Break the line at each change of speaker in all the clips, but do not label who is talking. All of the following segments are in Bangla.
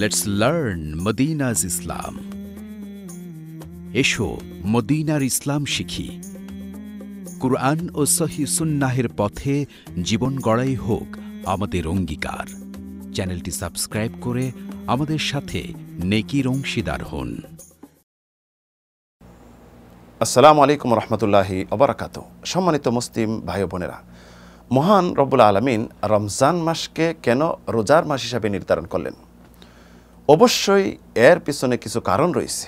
লেটস লার্ন মদিনাজ ইসলাম এসো মদিনার ইসলাম শিখি কুরআন ও সহি সুন্নাহের পথে জীবন গড়াই হোক আমাদের অঙ্গীকার চ্যানেলটি সাবস্ক্রাইব
করে আমাদের সাথে নেকির অংশীদার হন আসসালাম আলাইকুম রহমতুল্লাহি অবরাকাত সম্মানিত মুসলিম ভাই বোনেরা মহান রব্বুল আলমিন রমজান মাসকে কেন রোজার মাস হিসাবে নির্ধারণ করলেন অবশ্যই এর পিছনে কিছু কারণ রয়েছে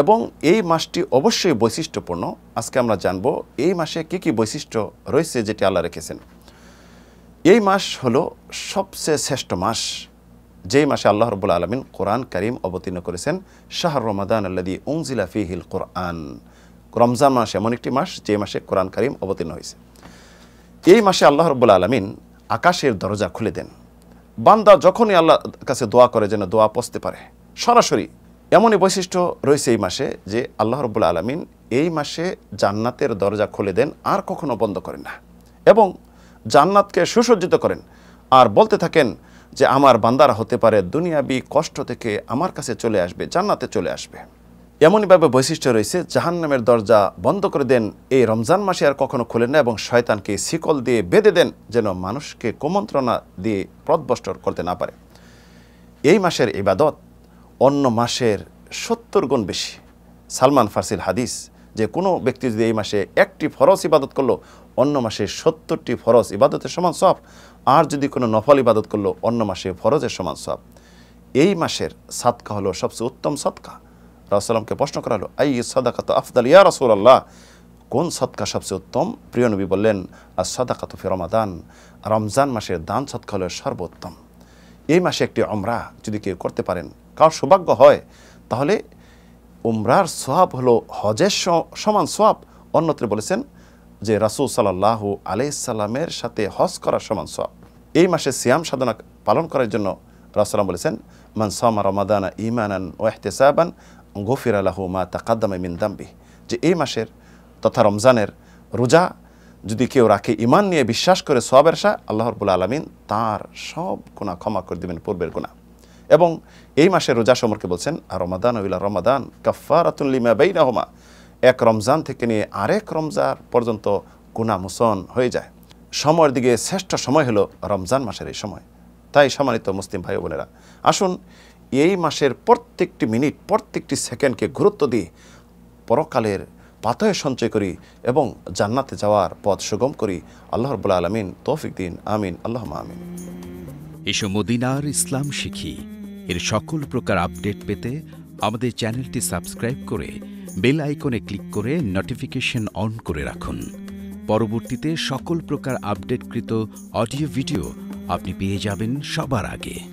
এবং এই মাসটি অবশ্যই বৈশিষ্ট্যপূর্ণ আজকে আমরা জানব এই মাসে কি কি বৈশিষ্ট্য রয়েছে যেটি আল্লাহ রেখেছেন এই মাস হলো সবচেয়ে শ্রেষ্ঠ মাস যেই মাসে আল্লাহ রবুল আলমিন কোরআন করিম অবতীর্ণ করেছেন শাহর রমাদান আল্লাদি উংজিলা ফিহিল কোরআন রমজান মাস এমন একটি মাস যে মাসে কোরআন করিম অবতীর্ণ হয়েছে এই মাসে আল্লাহ রবুল আলমিন আকাশের দরজা খুলে দেন বান্দা যখনই আল্লাহ কাছে দোয়া করে যেন দোয়া পচতে পারে সরাসরি এমনই বৈশিষ্ট্য রয়েছে এই মাসে যে আল্লাহ রব্বুল আলমিন এই মাসে জান্নাতের দরজা খুলে দেন আর কখনো বন্ধ করেন না এবং জান্নাতকে সুসজ্জিত করেন আর বলতে থাকেন যে আমার বান্দারা হতে পারে দুনিয়াবি কষ্ট থেকে আমার কাছে চলে আসবে জান্নাতে চলে আসবে এমনইভাবে বৈশিষ্ট্য রয়েছে জাহান নামের দরজা বন্ধ করে দেন এই রমজান মাসে আর কখনো খুলেন না এবং শয়তানকে শিকল দিয়ে বেঁধে দেন যেন মানুষকে কুমন্ত্রণা দিয়ে প্রদবষ্টর করতে না পারে এই মাসের ইবাদত অন্য মাসের সত্তর গুণ বেশি সালমান ফার্সিল হাদিস যে কোনো ব্যক্তি যদি এই মাসে একটি ফরজ ইবাদত করলো অন্য মাসে সত্তরটি ফরজ ইবাদতের সমান সব আর যদি কোনো নফল ইবাদত করলো অন্য মাসে ফরজের সমান সব এই মাসের সাদকা হলো সবচেয়ে উত্তম সৎকা রাসুলামকে প্রশ্ন করা হলো আই সাদাকাত আফদাল ইয়া রাসুল আল্লাহ কোন সৎকা সবচেয়ে উত্তম প্রিয় নবী বললেন আর সাদাকাত ফি রমজান মাসের দান সৎকা হলো সর্বোত্তম এই মাসে একটি অমরা যদি কেউ করতে পারেন কার সৌভাগ্য হয় তাহলে উমরার সোয়াব হলো হজের সমান সোয়াব অন্যত্র বলেছেন যে রাসুল সাল্লাহ আলাইসাল্লামের সাথে হজ করার সমান সোয়াব এই মাসে সিয়াম সাধনা পালন করার জন্য রাসুলাম বলেছেন মান সামা রমাদানা ইমানান ওয়াহতেসাবান গফির আলাহু মা তাকাদ্দামে দাম্বি যে এই মাসের তথা রমজানের রোজা যদি কেউ রাখে ইমান নিয়ে বিশ্বাস করে সোয়াবের শাহ আল্লাহ রবুল আলমিন তার সব গুণা ক্ষমা করে দেবেন পূর্বের গুণা এবং এই মাসের রোজা সম্পর্কে বলছেন রমাদান উইলা রমাদান কাফারাতুল্লিমা বেইনাহমা এক রমজান থেকে নিয়ে আরেক রমজান পর্যন্ত মোসন হয়ে যায় সময়ের দিকে শ্রেষ্ঠ সময় হলো রমজান মাসের এই সময় তাই সম্মানিত মুসলিম ভাই বোনেরা আসুন এই মাসের প্রত্যেকটি মিনিট প্রত্যেকটি সেকেন্ডকে গুরুত্ব দিয়ে পরকালের পাতয়ে সঞ্চয় করি এবং জান্নাতে যাওয়ার পথ সুগম করি আল্লাহ রবুল্লা আলমিন তৌফিক দিন আমিন আল্লাহ আমিন
এসব মদিনার ইসলাম শিখি এর সকল প্রকার আপডেট পেতে আমাদের চ্যানেলটি সাবস্ক্রাইব করে বেল আইকনে ক্লিক করে নোটিফিকেশন অন করে রাখুন পরবর্তীতে সকল প্রকার আপডেটকৃত অডিও ভিডিও আপনি পেয়ে যাবেন সবার আগে